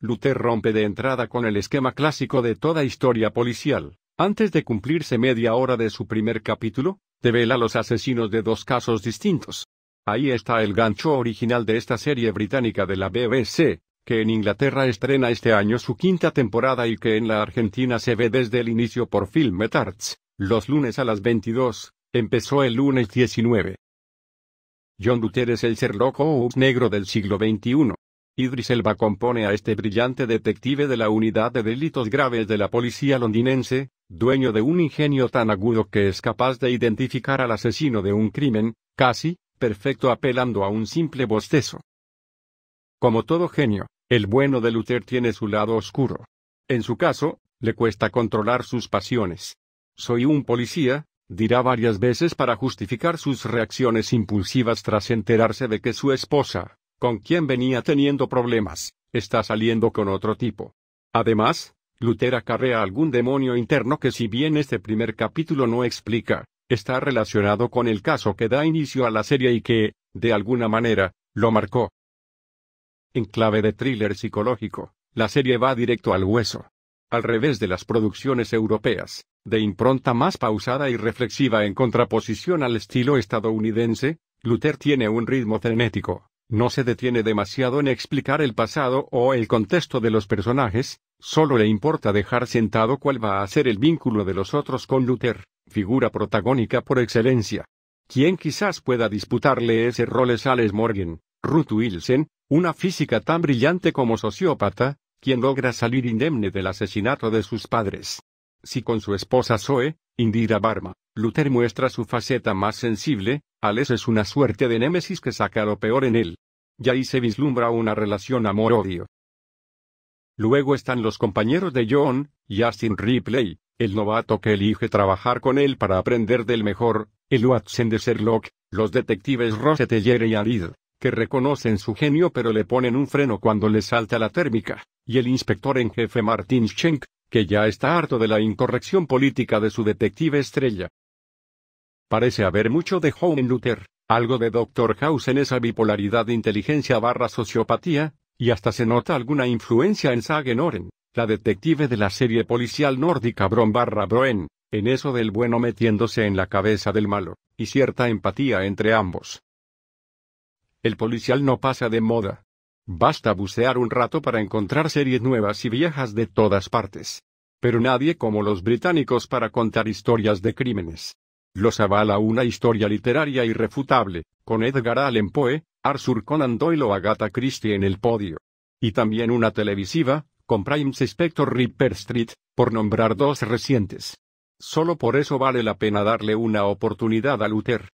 Luther rompe de entrada con el esquema clásico de toda historia policial. Antes de cumplirse media hora de su primer capítulo, devela los asesinos de dos casos distintos. Ahí está el gancho original de esta serie británica de la BBC, que en Inglaterra estrena este año su quinta temporada y que en la Argentina se ve desde el inicio por Met Arts, los lunes a las 22, empezó el lunes 19. John Luther es el Sherlock Holmes negro del siglo XXI. Idris Elba compone a este brillante detective de la unidad de delitos graves de la policía londinense, dueño de un ingenio tan agudo que es capaz de identificar al asesino de un crimen, casi, perfecto apelando a un simple bostezo. Como todo genio, el bueno de Luther tiene su lado oscuro. En su caso, le cuesta controlar sus pasiones. Soy un policía, dirá varias veces para justificar sus reacciones impulsivas tras enterarse de que su esposa, con quien venía teniendo problemas, está saliendo con otro tipo. Además, Luther acarrea algún demonio interno que si bien este primer capítulo no explica, está relacionado con el caso que da inicio a la serie y que, de alguna manera, lo marcó. En clave de thriller psicológico, la serie va directo al hueso. Al revés de las producciones europeas, de impronta más pausada y reflexiva en contraposición al estilo estadounidense, Luther tiene un ritmo frenético, no se detiene demasiado en explicar el pasado o el contexto de los personajes, solo le importa dejar sentado cuál va a ser el vínculo de los otros con Luther, figura protagónica por excelencia. Quien quizás pueda disputarle ese rol es Alex Morgan, Ruth Wilson, una física tan brillante como sociópata, quien logra salir indemne del asesinato de sus padres. Si con su esposa Zoe, Indira Barma, Luther muestra su faceta más sensible, Alex es una suerte de némesis que saca lo peor en él. Y ahí se vislumbra una relación amor-odio. Luego están los compañeros de John, Justin Ripley, el novato que elige trabajar con él para aprender del mejor, el Watson de Sherlock, los detectives Roseteller y Arid, que reconocen su genio pero le ponen un freno cuando le salta la térmica, y el inspector en jefe Martin Schenk, que ya está harto de la incorrección política de su detective estrella. Parece haber mucho de Home Luther, algo de Dr. House en esa bipolaridad de inteligencia barra sociopatía, y hasta se nota alguna influencia en Sagen Oren, la detective de la serie policial nórdica Bron barra Broen, en eso del bueno metiéndose en la cabeza del malo, y cierta empatía entre ambos. El policial no pasa de moda, Basta bucear un rato para encontrar series nuevas y viejas de todas partes. Pero nadie como los británicos para contar historias de crímenes. Los avala una historia literaria irrefutable, con Edgar Allan Poe, Arthur Conan Doyle o Agatha Christie en el podio. Y también una televisiva, con Primes Spector Ripper Street, por nombrar dos recientes. Solo por eso vale la pena darle una oportunidad a Luther.